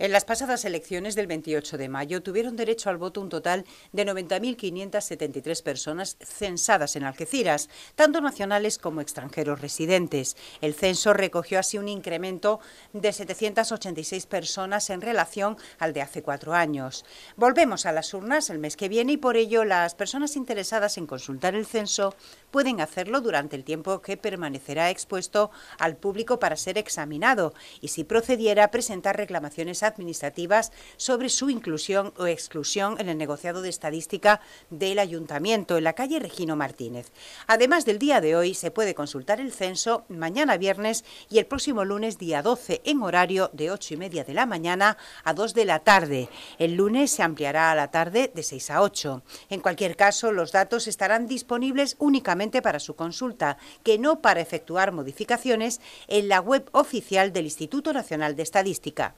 En las pasadas elecciones del 28 de mayo tuvieron derecho al voto un total de 90.573 personas censadas en Algeciras, tanto nacionales como extranjeros residentes. El censo recogió así un incremento de 786 personas en relación al de hace cuatro años. Volvemos a las urnas el mes que viene y por ello las personas interesadas en consultar el censo pueden hacerlo durante el tiempo que permanecerá expuesto al público para ser examinado y si procediera presentar reclamaciones a administrativas sobre su inclusión o exclusión en el negociado de estadística del Ayuntamiento, en la calle Regino Martínez. Además del día de hoy, se puede consultar el censo mañana viernes y el próximo lunes, día 12, en horario de 8 y media de la mañana a 2 de la tarde. El lunes se ampliará a la tarde de 6 a 8. En cualquier caso, los datos estarán disponibles únicamente para su consulta, que no para efectuar modificaciones en la web oficial del Instituto Nacional de Estadística.